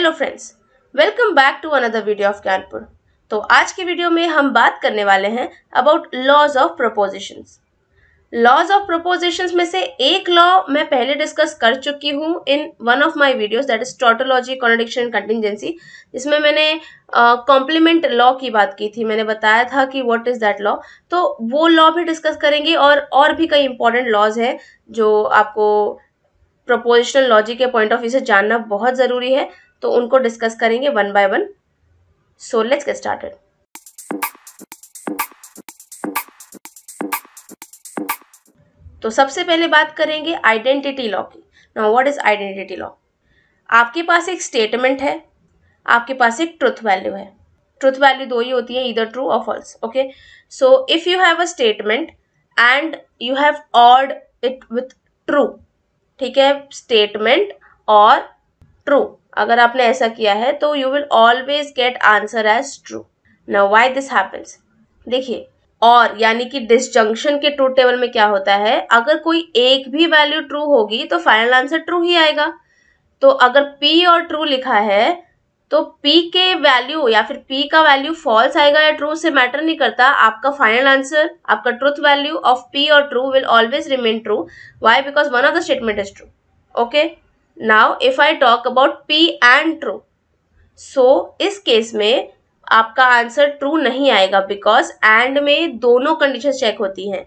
Hello friends welcome back to another video of Gyanpur तो आज के वीडियो में हम बात करने वाले हैं about laws of propositions laws of propositions में से एक लॉ मैं पहले डिस्कस कर चुकी हूँ in one of my videos that is tautology contradiction contingency जिसमें मैंने कॉम्प्लीमेंट uh, लॉ की बात की थी मैंने बताया था कि वॉट इज़ दैट लॉ तो वो लॉ भी डिस्कस करेंगे और और भी कई इंपॉर्टेंट लॉज है जो आपको प्रपोजिशनल लॉजिक के पॉइंट ऑफ व्यू से जानना बहुत ज़रूरी है तो उनको डिस्कस करेंगे one by one so let's get started तो सबसे पहले बात करेंगे आइडेंटिटी लॉ की now what is identity law आपके पास एक स्टेटमेंट है आपके पास एक ट्रुथ वैल्यू है ट्रुथ वैल्यू दो ही होती है इधर ट्रू और false okay so if you have a statement and you have ORed it with true ठीक है स्टेटमेंट और ट्रू अगर आपने ऐसा किया है तो you will always get answer as true now why this happens देखिए और यानी कि डिसजंक्शन के ट्रू टेबल में क्या होता है अगर कोई एक भी वैल्यू ट्रू होगी तो फाइनल आंसर ट्रू ही आएगा तो अगर p और ट्रू लिखा है तो p के वैल्यू या फिर p का वैल्यू फॉल्स आएगा या ट्रू से मैटर नहीं करता आपका फाइनल आंसर आपका ट्रूथ वैल्यू ऑफ p और true will always remain true why because one of the statement is true okay now if I talk about P and true so इस case में आपका answer true नहीं आएगा because and में दोनों condition check होती हैं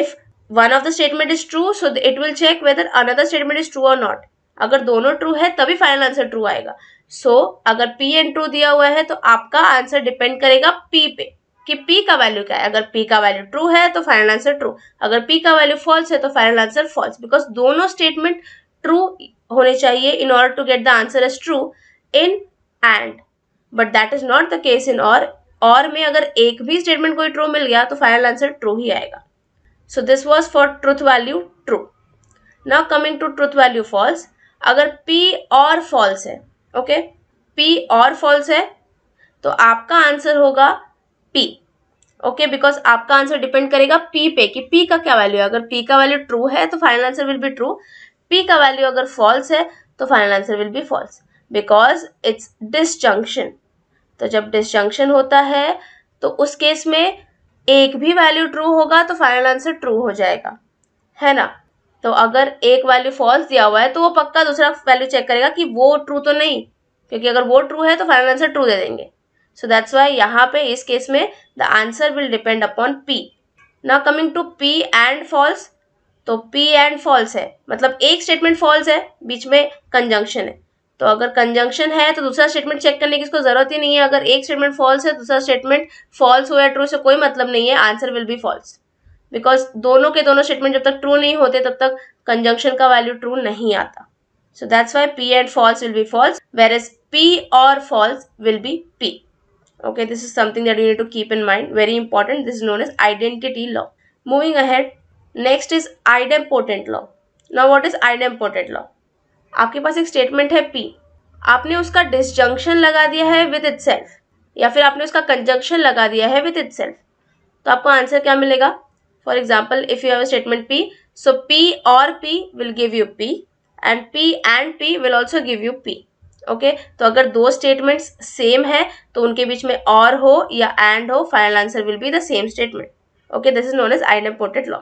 if one of the statement is true so it will check whether another statement is true और नॉट अगर दोनों ट्रू है तभी फाइनल आंसर ट्रू आएगा सो so, अगर पी एंड ट्रू दिया हुआ है तो आपका आंसर डिपेंड करेगा पी पे कि पी का वैल्यू क्या है अगर पी का वैल्यू ट्रू है तो फाइनल आंसर ट्रू अगर पी का वैल्यू फॉल्स है तो फाइनल आंसर फॉल्स बिकॉज दोनों स्टेटमेंट ट्रू होने चाहिए in order to get the answer is true in and but that is not the case in or or में अगर एक भी स्टेटमेंट कोई ट्रू मिल गया तो फाइनल आंसर ट्रू ही आएगा so this was for truth value true now coming to truth value false अगर पी और फॉल्स है ओके पी और फॉल्स है तो आपका आंसर होगा पी ओके बिकॉज आपका आंसर डिपेंड करेगा पी पे कि पी का क्या वैल्यू है अगर पी का वैल्यू ट्रू है तो final answer will be true p का वैल्यू अगर फॉल्स है तो final answer will be false because it's disjunction तो जब डिसजंक्शन होता है तो उस केस में एक भी वैल्यू ट्रू होगा तो फाइनल आंसर ट्रू हो जाएगा है ना तो अगर एक वैल्यू फॉल्स दिया हुआ है तो वो पक्का दूसरा वैल्यू चेक करेगा कि वो ट्रू तो नहीं क्योंकि अगर वो ट्रू है तो फाइनल आंसर ट्रू दे देंगे सो दैट्स वाई यहाँ पे इस केस में the answer will depend upon P ना coming to P and false तो पी एंड फॉल्स है मतलब एक स्टेटमेंट फॉल्स है बीच में कंजंक्शन है तो अगर कंजंक्शन है तो दूसरा स्टेटमेंट चेक करने की इसको जरूरत ही नहीं है अगर एक स्टेटमेंट फॉल्स है दूसरा स्टेटमेंट फॉल्स हो या ट्रू से कोई मतलब नहीं है answer will be false because दोनों के दोनों स्टेटमेंट जब तक ट्रू नहीं होते तब तक कंजंक्शन का वैल्यू ट्रू नहीं आता so that's why P and false will be false whereas P or false will be P okay this is something that you need to keep in mind very important this is known as identity law moving ahead next is idempotent law now what is idempotent law आपके पास एक statement है P आपने उसका disjunction लगा दिया है with it या फिर आपने उसका कंजंक्शन लगा दिया है विद इट तो आपको आंसर क्या मिलेगा for example if you have statement P so P or P will give you P and P and P will also give you P okay तो अगर दो स्टेटमेंट्स सेम है तो उनके बीच में और हो या एंड हो final answer will be the same statement okay this is known as important law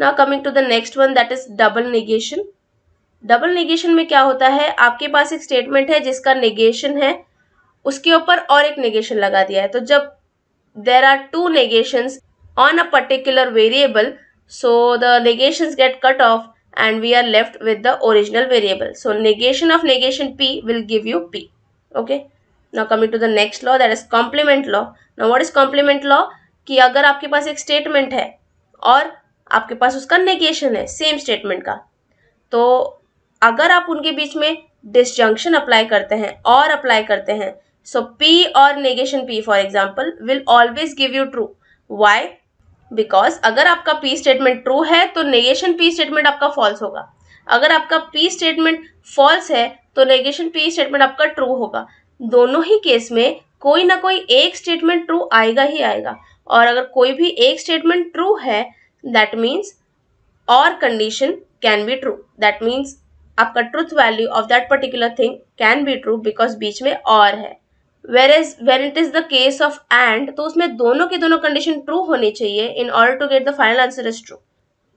now coming to the next one that is double negation double negation में क्या होता है आपके पास एक स्टेटमेंट है जिसका निगेशन है उसके ऊपर और एक निगेशन लगा दिया है तो जब there are two negation on a particular variable so the negation get cut off and we are left with the original variable so negation of negation P will give you P okay now coming to the next law that is complement law now what is complement law कि अगर आपके पास एक statement है और आपके पास उसका negation है सेम स्टेटमेंट का तो अगर आप उनके बीच में डिस्जंक्शन अप्लाई करते हैं और अप्लाई करते हैं so P or negation P for example will always give you true why because अगर आपका पी स्टेटमेंट ट्रू है तो नेगेशन पी स्टेटमेंट आपका फॉल्स होगा अगर आपका पी स्टेटमेंट फॉल्स है तो नेगेशन पी स्टेटमेंट आपका ट्रू होगा दोनों ही केस में कोई ना कोई एक स्टेटमेंट ट्रू आएगा ही आएगा और अगर कोई भी एक स्टेटमेंट ट्रू है that means or condition can be true that means आपका truth value of that particular thing can be true because बीच में और है whereas where it is the case of and तो उसमें दोनों के दोनों कंडीशन ट्रू होनी चाहिए in order to get the final answer is true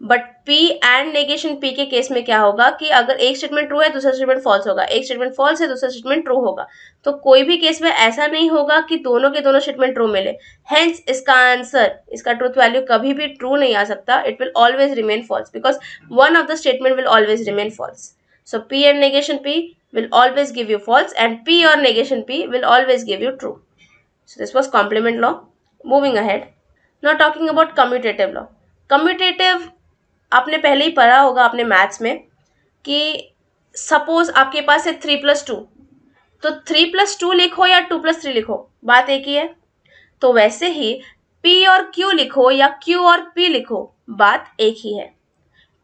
but P and negation P के केस में क्या होगा कि अगर एक स्टेटमेंट ट्रू है दूसरा स्टेटमेंट फॉल्स होगा एक स्टेटमेंट फॉल्स है दूसरा स्टेटमेंट ट्रू होगा तो कोई भी केस में ऐसा नहीं होगा कि दोनों के दोनों स्टेटमेंट ट्रू मिले हेंस इसका आंसर इसका ट्रूथ वैल्यू कभी भी ट्रू नहीं आ सकता it will always remain false because one of the statement will always remain false so P and negation P will always give you false and P or negation P will always give you true so this was complement law moving ahead not talking about commutative law commutative आपने पहले ही पढ़ा होगा आपने maths में कि suppose आपके पास है थ्री प्लस टू तो थ्री प्लस टू लिखो या टू प्लस थ्री लिखो बात एक ही है तो वैसे ही पी और क्यू लिखो या क्यू और पी लिखो बात एक ही है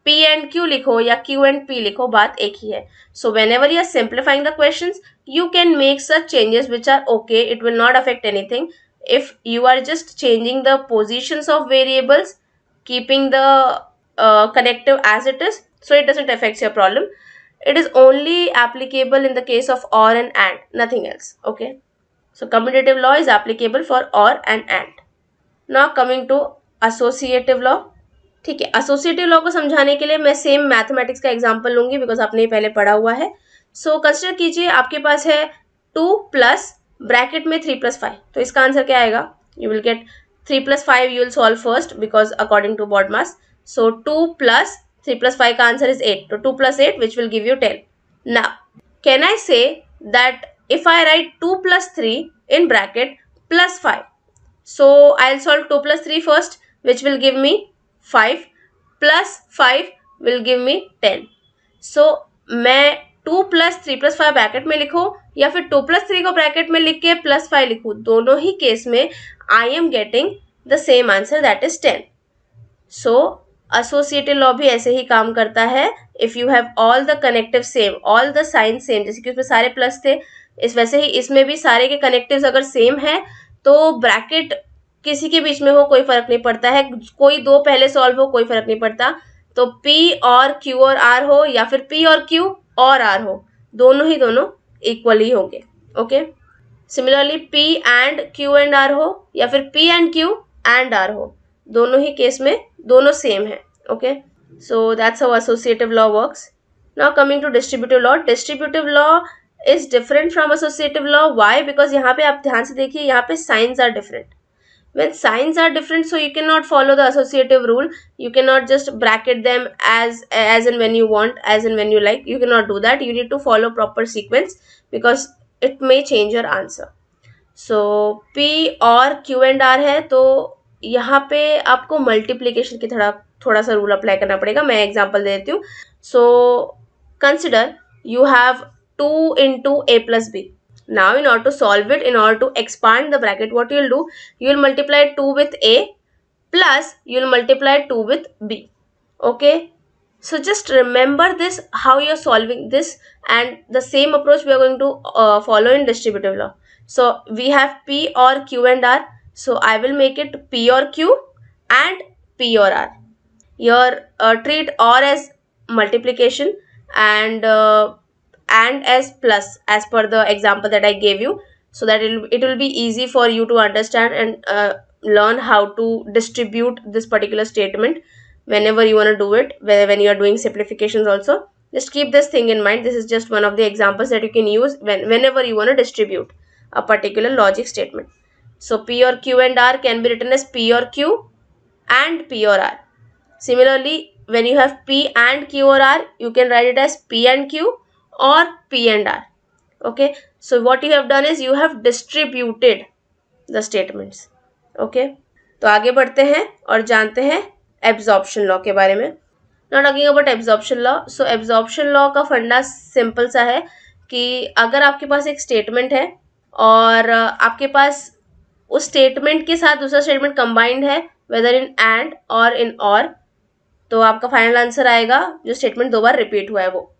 पी एंड क्यू लिखो या क्यू एंड पी लिखो बात एक ही है so whenever you are simplifying the question you can make such changes which are okay it will not affect anything if you are just changing the positions of variables keeping the connective as it is so it doesn't affects your problem it is only applicable in the case of or and and nothing else okay so commutative law is applicable for or and and now coming to associative law ठीक है associative law को समझाने के लिए मैं same mathematics का example लूंगी because आपने पहले पढ़ा हुआ है सो so, कंसिडर कीजिए आपके पास है टू प्लस ब्रैकेट में थ्री प्लस फाइव तो इसका आंसर क्या आएगा you will get three plus five you will solve first because according to BOD BODMAS So 2 plus 3 plus 5 ka answer is 8. So 2 plus 8 which will give you 10. Now can I say that if I write 2 plus 3 in bracket plus 5. So I'll solve 2 plus 3 first which will give me 5 plus 5 will give me 10. So मैं 2 plus three plus five bracket में लिखो या फिर 2 plus three को bracket में लिख के plus five लिखूँ दोनों ही केस में I am getting the same answer that is ten so associated law भी ऐसे ही काम करता है if you have all the connective same all the sign same जैसे कि उसमें सारे प्लस थे इस वैसे ही इसमें भी सारे के कनेक्टिव अगर सेम है तो ब्रैकेट किसी के बीच में हो कोई फर्क नहीं पड़ता है कोई दो पहले सॉल्व हो कोई फर्क नहीं पड़ता तो पी और क्यू और आर हो या फिर पी और क्यू और आर हो दोनों ही दोनों इक्वली होंगे okay similarly P and Q and are हो या फिर P and Q and are हो दोनों ही केस में दोनों सेम है okay so that's how associative law works now coming to distributive law distributive law is different from associative law why because यहाँ पे आप ध्यान से देखिए यहाँ पे science are different when science are different so you can not follow the associative rule you can not just bracket them as as an when you want as an when you like you can not do that you need to follow proper sequence because it may change your answer so P or Q and are है तो यहाँ पे आपको multiplication की थोड़ा थोड़ा सा rule apply करना पड़ेगा मैं एग्जाम्पल दे देती हूँ so consider you have to in to A plus B now in or to solve it in or to expand the bracket what you'll do you will multiply two with A plus you will multiply two with B okay so just remember this how you are solving this and the same approach we are going to follow in distributive law so we have P or Q and R So I will make it P or Q and P or R. Your uh, treat R as multiplication and uh, and as plus as per the example that I gave you so that it will, it will be easy for you to understand and uh, learn how to distribute this particular statement whenever you want to do it when you are doing simplifications also just keep this thing in mind this is just one of the examples that you can use when whenever you want to distribute a particular logic statement So P or Q and R can be written as P or Q and P or R. Similarly, when you have P and Q or R, you can write it as P and Q or P and R. Okay. So what you have done is you have distributed the statements. Okay. तो आगे बढ़ते हैं और जानते हैं absorption law के बारे में not talking about absorption law so absorption law का फंडा सिंपल सा है कि अगर आपके पास एक स्टेटमेंट है और आपके पास उस स्टेटमेंट के साथ दूसरा स्टेटमेंट कंबाइंड है whether in and or in और तो आपका फाइनल आंसर आएगा जो स्टेटमेंट दो बार रिपीट हुआ है वो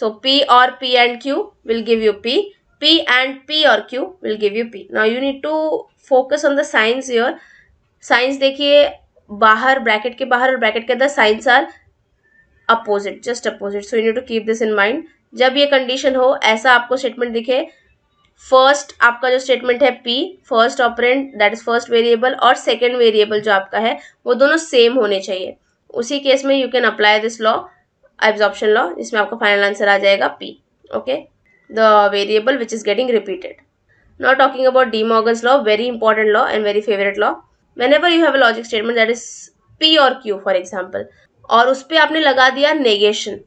so P or P and Q will give you P P and P or Q will give you P now you need to focus on the signs your signs देखिए बाहर bracket के बाहर और bracket के अंदर signs are opposite just opposite so you need to keep this in mind जब ये condition हो ऐसा आपको स्टेटमेंट दिखे फर्स्ट आपका जो स्टेटमेंट है P first operand that is first variable और सेकेंड वेरिएबल जो आपका है वो दोनों सेम होने चाहिए उसी केस में you can apply this law absorption law जिसमें आपका फाइनल आंसर आ जाएगा P okay the variable which is getting repeated talking about De de law very important law and very favourite law law whenever you have a logic statement that is P or Q for example और उस पर आपने लगा दिया negation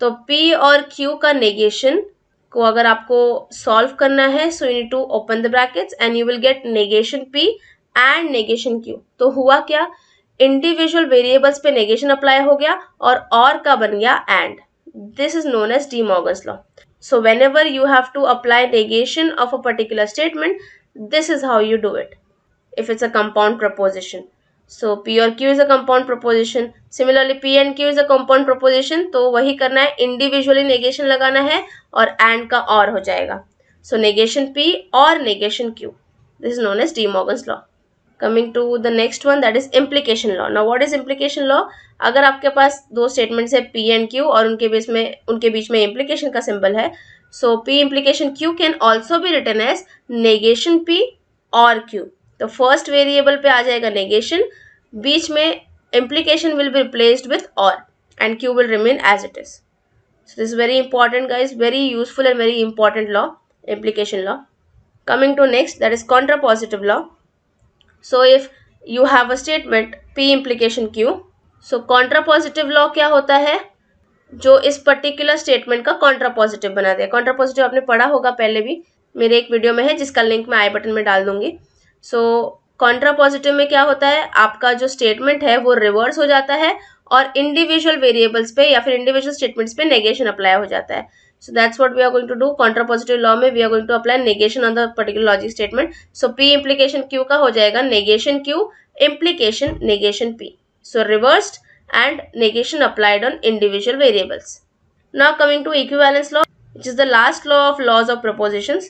तो P or Q का negation को अगर आपको सॉल्व करना है so you need to open the brackets and you will get negation P and negation Q तो हुआ क्या इंडिविजुअल वेरिएबल्स पे नेगेशन अप्लाई हो गया और और का बन गया and this is known as De Morgan's law so whenever you have to apply negation of a particular statement this is how you do it if it's a compound proposition so P or Q is a compound proposition similarly P and Q is a compound proposition तो वही करना है individually negation लगाना है और and का or हो जाएगा so negation P or negation Q this is known as De Morgan's law coming to the next one that is implication law ना वॉट इज इम्प्लीकेशन लॉ अगर आपके पास दो स्टेटमेंट्स है पी एंड क्यू और उनके बीच में उनके बीच में इम्प्लीकेशन का सिंबल है so P implication Q can also भी written as negation P or Q तो फर्स्ट वेरिएबल पे आ जाएगा नेगेशन बीच में implication will be replaced with or and Q will remain as it is so this very important guys very useful and very important law implication law coming to next that is contrapositive law so if you have a statement P implication Q so Contra contrapositive law क्या होता है जो इस particular statement का contrapositive बना दे Contra positive आपने पढ़ा होगा पहले भी मेरे एक वीडियो में है जिसका लिंक मैं आई बटन में डाल दूंगी सो कॉन्ट्रा पॉजिटिव में क्या होता है आपका जो स्टेटमेंट है वो रिवर्स हो जाता है और इंडिविजुअल वेरिएबल्स पे या फिर इंडिविजुअल स्टेटमेंट्स पे नेगेशन अप्लाई हो जाता है so that's what we are going to do contrapositive law में we are going to apply negation on the particular logic statement so P implication q का हो जाएगा negation q implication negation p so reversed and negation applied on individual variables not coming to equi law it is the last law of laws of proposition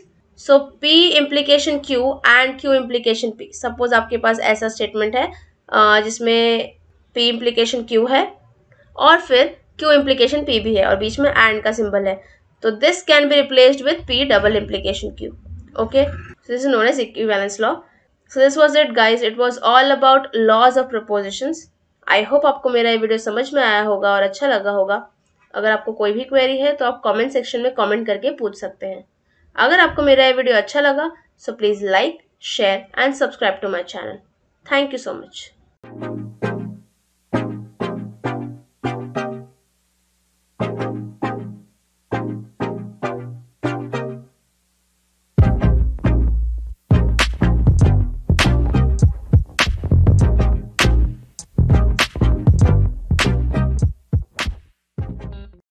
so P implication q and q implication p suppose आपके पास ऐसा statement है जिसमें P implication Q है और फिर Q implication P भी है और बीच में एंड का सिंबल है तो this can be replaced with p double implication q okay this this is known as law so this was it guys it was all about laws of of I hope आपको मेरा ये video समझ में आया होगा और अच्छा लगा होगा अगर आपको कोई भी क्वेरी है तो आप कमेंट सेक्शन में कमेंट करके पूछ सकते हैं अगर आपको मेरा ये वीडियो अच्छा लगा so please like share and subscribe to my channel thank you so much